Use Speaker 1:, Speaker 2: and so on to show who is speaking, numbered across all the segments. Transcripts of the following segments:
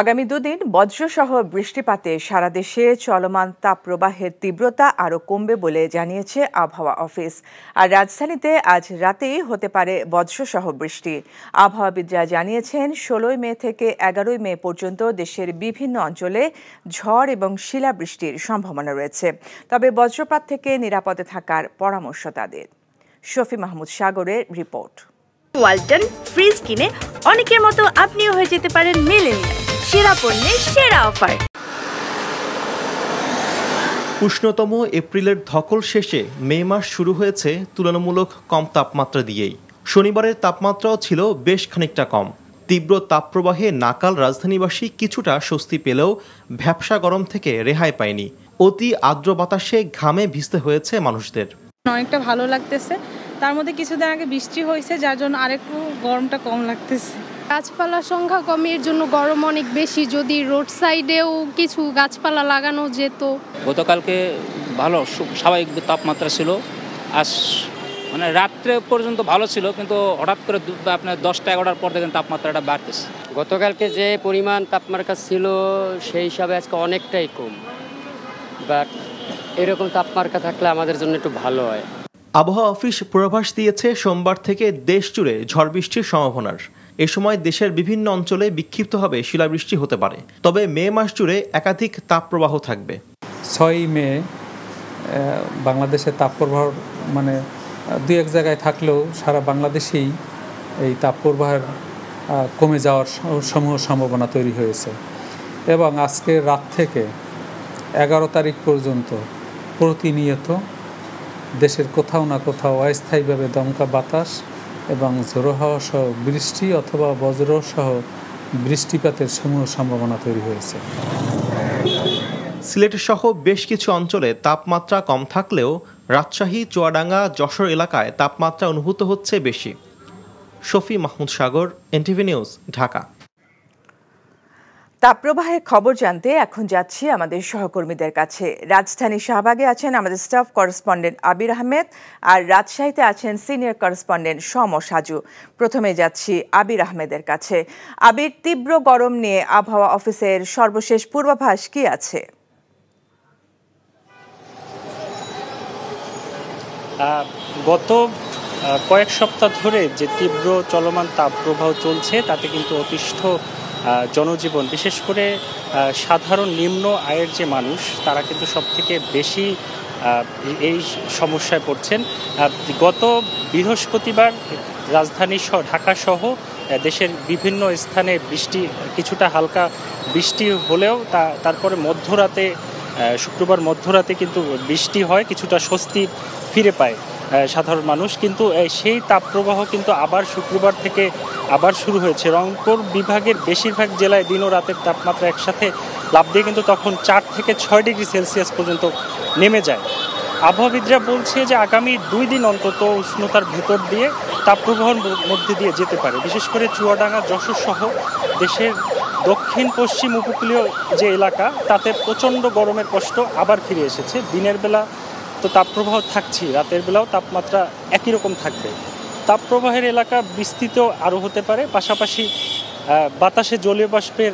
Speaker 1: আগামী দুদিন বজ্রসহ বৃষ্টিপাতে সারা দেশে চলমান তাপপ্রবাহের তীব্রতা আরও কমবে বলে জানিয়েছে আবহাওয়া অফিস আর রাজধানীতে আজ রাতেই হতে পারে বজ্রসহ বৃষ্টি আবহাওয়াবিদরা জানিয়েছেন ষোলোই মে থেকে এগারোই মে পর্যন্ত দেশের বিভিন্ন অঞ্চলে ঝড় এবং শিলাবৃষ্টির সম্ভাবনা রয়েছে তবে বজ্রপাত থেকে নিরাপদে থাকার পরামর্শ তাদের শফি মাহমুদ সাগরের রিপোর্ট ওয়ালটন ফ্রিজ কিনে অনেকের মতো আপনিও হয়ে যেতে পারেন মেলেনিয়া সেরা পণ্যের সেরা অফার
Speaker 2: উষ্ণতম এপ্রিলের ধকল শেষে মে মাস শুরু হয়েছে তুলনামূলক কম তাপমাত্রা দিয়েই শনিবারের তাপমাত্রাও ছিল বেশ খানিকটা কম তীব্র তাপপ্রবাহে নাকাল রাজধানীবাসী কিছুটা স্বস্তি পেলেও ভ্যাবসা গরম থেকে রেহাই পায়নি অতি আর্দ্র বাতাসে ঘামে ভিজতে হয়েছে মানুষদের
Speaker 1: অনেকটা ভালো লাগতেছে তার মধ্যে কিছুদিন আগে বৃষ্টি হয়েছে যার জন্য আরেকটু গরমটা কম লাগতেছে গাছপালার সংখ্যা কমের জন্য গরম
Speaker 3: অনেক বেশি যদি রোড সাইডেও কিছু গাছপালা লাগানো যেত গতকালকে
Speaker 4: ভালো স্বাভাবিক তাপমাত্রা ছিল আজ মানে রাত্রে পর্যন্ত ভালো ছিল কিন্তু হঠাৎ করে আপনার দশটা এগারোটার পর দেখেন তাপমাত্রাটা বাড়তেছে গতকালকে যে পরিমাণ
Speaker 2: তাপমাত্রা ছিল সেই হিসাবে আজকে অনেকটাই কম বাট এরকম তাপমাত্রা থাকলে আমাদের জন্য একটু ভালো হয় আবহাওয়া অফিস পূর্বাভাস দিয়েছে সোমবার থেকে দেশ জুড়ে ঝড় বৃষ্টির সম্ভাবনার এ সময় দেশের বিভিন্ন অঞ্চলে বিক্ষিপ্তভাবে শিলাবৃষ্টি হতে পারে তবে মে মাস জুড়ে একাধিক তাপপ্রবাহ থাকবে ছয় মে
Speaker 3: বাংলাদেশের তাপপ্রবাহ মানে দুই এক জায়গায় থাকলেও সারা বাংলাদেশেই এই তাপপ্রবাহের কমে যাওয়ার সমূহ সম্ভাবনা তৈরি হয়েছে এবং আজকে রাত থেকে এগারো তারিখ পর্যন্ত প্রতিনিয়ত দেশের কোথাও না কোথাও অস্থায়ীভাবে দমকা বাতাস
Speaker 2: এবং ঝোড়ো হাওয়া সহ বৃষ্টি অথবা বজ্র সহ বৃষ্টিপাতের সমূহ সম্ভাবনা তৈরি হয়েছে সিলেট সহ বেশ কিছু অঞ্চলে তাপমাত্রা কম থাকলেও রাজশাহী চুয়াডাঙ্গা যশোর এলাকায় তাপমাত্রা অনুভূত হচ্ছে বেশি শফি মাহমুদ সাগর এনটিভি নিউজ ঢাকা
Speaker 1: তাপপ্রবাহে খবর জানতে এখন যাচ্ছি আমাদের সহকর্মীদের কাছে রাজধানী শাহবাগে আছেন আমাদের স্টাফ করেসপন্ডেন্ট আবির আহমেদ আর রাজশাহীতে আছেন সিনিয়র করেসপন্ডেন্ট সম সাজু প্রথমে যাচ্ছি আবির আহমেদের কাছে আবির তীব্র গরম নিয়ে আবহাওয়া অফিসের সর্বশেষ পূর্বাভাস কি আছে
Speaker 3: গত কয়েক সপ্তাহ ধরে যে তীব্র চলমান তাপপ্রবাহ চলছে তাতে কিন্তু অতিষ্ঠ জনজীবন বিশেষ করে সাধারণ নিম্ন আয়ের যে মানুষ তারা কিন্তু সবথেকে বেশি এই সমস্যায় পড়ছেন গত বৃহস্পতিবার রাজধানী ঢাকাসহ দেশের বিভিন্ন স্থানে বৃষ্টি কিছুটা হালকা বৃষ্টি হলেও তা তারপরে মধ্যরাতে শুক্রবার মধ্যরাতে কিন্তু বৃষ্টি হয় কিছুটা স্বস্তি ফিরে পায় সাধারণ মানুষ কিন্তু সেই তাপপ্রবাহ কিন্তু আবার শুক্রবার থেকে আবার শুরু হয়েছে রংপুর বিভাগের বেশিরভাগ জেলায় দিন ও রাতের তাপমাত্রা একসাথে লাভ দিয়ে কিন্তু তখন চার থেকে ছয় ডিগ্রি সেলসিয়াস পর্যন্ত নেমে যায় আবহাওয়িদরা বলছে যে আগামী দুই দিন অন্তত উষ্ণতার ভেতর দিয়ে তাপপ্রবাহের মধ্যে দিয়ে যেতে পারে বিশেষ করে চুয়াডাঙ্গা যশোর সহ দেশের দক্ষিণ পশ্চিম উপকূলীয় যে এলাকা তাতে প্রচণ্ড গরমের কষ্ট আবার ফিরে এসেছে দিনের বেলা তো তাপপ্রবাহ থাকছি রাতের বেলাও তাপমাত্রা একই রকম থাকবে তাপপ্রবাহের এলাকা বিস্তৃত আরও হতে পারে পাশাপাশি বাতাসে জলীয় বাষ্পের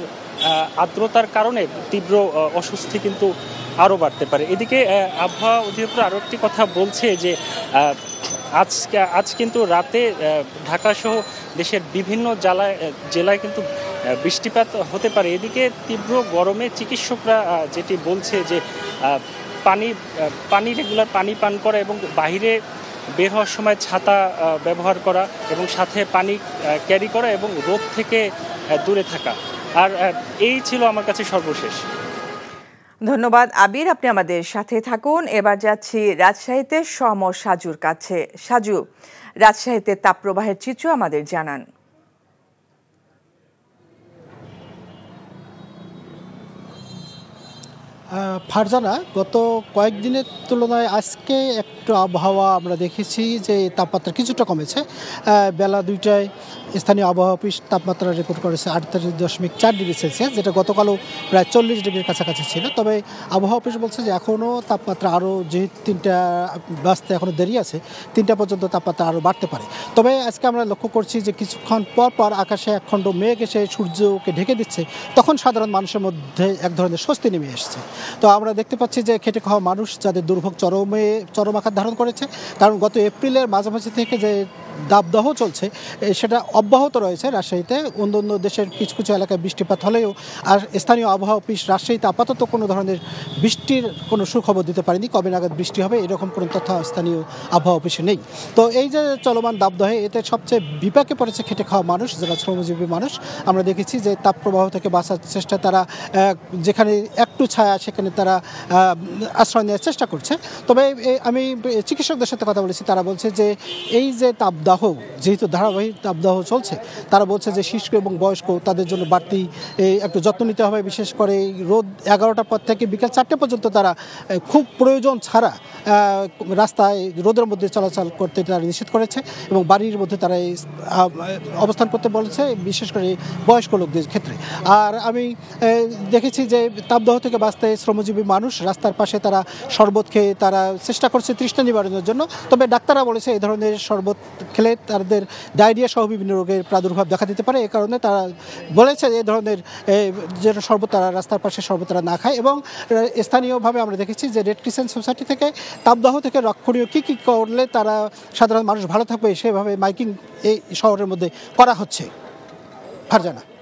Speaker 3: আর্দ্রতার কারণে তীব্র অস্বস্তি কিন্তু আরও বাড়তে পারে এদিকে আবহাওয়া অধিদপ্তর আরও একটি কথা বলছে যে আজ আজ কিন্তু রাতে ঢাকাসহ দেশের বিভিন্ন জেলায় জেলায় কিন্তু বৃষ্টিপাত হতে পারে এদিকে তীব্র গরমে চিকিৎসকরা যেটি বলছে যে পানি পানি রেগুলার পানি পান করা এবং বাহিরে বের হওয়ার সময় ছাতা ব্যবহার করা এবং সাথে পানি ক্যারি করা এবং রোগ থেকে দূরে থাকা আর
Speaker 1: এই ছিল আমার কাছে সর্বশেষ ধন্যবাদ আবির আপনি আমাদের সাথে থাকুন এবার যাচ্ছি রাজশাহীতে সম সাজুর কাছে সাজু রাজশাহীতে তাপপ্রবাহের চিত্র আমাদের জানান
Speaker 4: ফারজানা গত কয়েকদিনের তুলনায় আজকে একটু আবহাওয়া আমরা দেখেছি যে তাপমাত্রা কিছুটা কমেছে বেলা দুইটায় স্থানীয় আবহাওয়া অফিস তাপমাত্রা রেকর্ড করেছে আটত্রিশ দশমিক চার ডিগ্রি সেলসিয়াস যেটা গতকালও প্রায় চল্লিশ ডিগ্রির কাছাকাছি ছিল তবে আবহাওয়া অফিস বলছে যে এখনও তাপমাত্রা আরও যে তিনটা বাঁচতে এখনও দেরি আছে তিনটা পর্যন্ত তাপমাত্রা আরও বাড়তে পারে তবে আজকে আমরা লক্ষ্য করছি যে কিছুক্ষণ পর পর আকাশে একখণ্ড মেঘ এসে সূর্যকে ঢেকে দিচ্ছে তখন সাধারণ মানুষের মধ্যে এক ধরনের স্বস্তি নেমে এসছে তো আমরা দেখতে পাচ্ছি যে খেটে খাওয়া মানুষ যাদের দুর্ভোগ চরমে চরম আকার ধারণ করেছে কারণ গত এপ্রিলের মাঝামাঝি থেকে যে দাবদাহ চলছে সেটা অব্যাহত রয়েছে রাজশাহীতে অন্যান্য দেশের কিছু কিছু এলাকায় বৃষ্টিপাত হলেও আর স্থানীয় আবহাওয়া অফিস রাজশাহীতে আপাতত কোনো ধরনের বৃষ্টির কোনো সুখবর দিতে পারেনি কবে নাগাদ বৃষ্টি হবে এরকম কোনো তথ্য স্থানীয় আবহাওয়া অফিসে নেই তো এই যে চলমান দাবদহে এতে সবচেয়ে বিপাকে পড়েছে খেটে খাওয়া মানুষ যারা শ্রমজীবী মানুষ আমরা দেখেছি যে তাপ প্রবাহ থেকে বাঁচার চেষ্টা তারা যেখানে একটু ছায়া সেখানে তারা আশ্রয় নেওয়ার চেষ্টা করছে তবে আমি চিকিৎসকদের সাথে কথা বলেছি তারা বলছে যে এই যে তাপদাহ যেহেতু ধারাবাহিক তাপদাহ চলছে তারা বলছে যে শিশু এবং বয়স্ক তাদের জন্য বাড়তি একটু যত্ন নিতে হবে বিশেষ করে রোদ এগারোটার পর থেকে বিকেল চারটে পর্যন্ত তারা খুব প্রয়োজন ছাড়া রাস্তায় রোদের মধ্যে চলাচল করতে তারা নিষেধ করেছে এবং বাড়ির মধ্যে তারা অবস্থান করতে বলেছে বিশেষ করে বয়স্ক লোকদের ক্ষেত্রে আর আমি দেখেছি যে তাপদাহ থেকে বাঁচতে শ্রমজীবী মানুষ রাস্তার পাশে তারা শরবত খেয়ে তারা চেষ্টা করছে তৃষ্ণা নিবারণের জন্য তবে ডাক্তাররা বলেছে এই ধরনের শরবত খেলে তাদের ডায়রিয়া সহ বিভিন্ন রোগের প্রাদুর্ভাব দেখা দিতে পারে এ কারণে তারা বলেছে এ ধরনের যেন শরবত তারা রাস্তার পাশে সর্বতারা না খায় এবং স্থানীয়ভাবে আমরা দেখেছি যে রেড ক্রিসেন্ট সোসাইটি থেকে তাপদাহ থেকে রক্ষণীয় কী কী করলে তারা সাধারণ মানুষ ভালো থাকবে সেভাবে মাইকিং এই শহরের মধ্যে করা হচ্ছে ফারজানা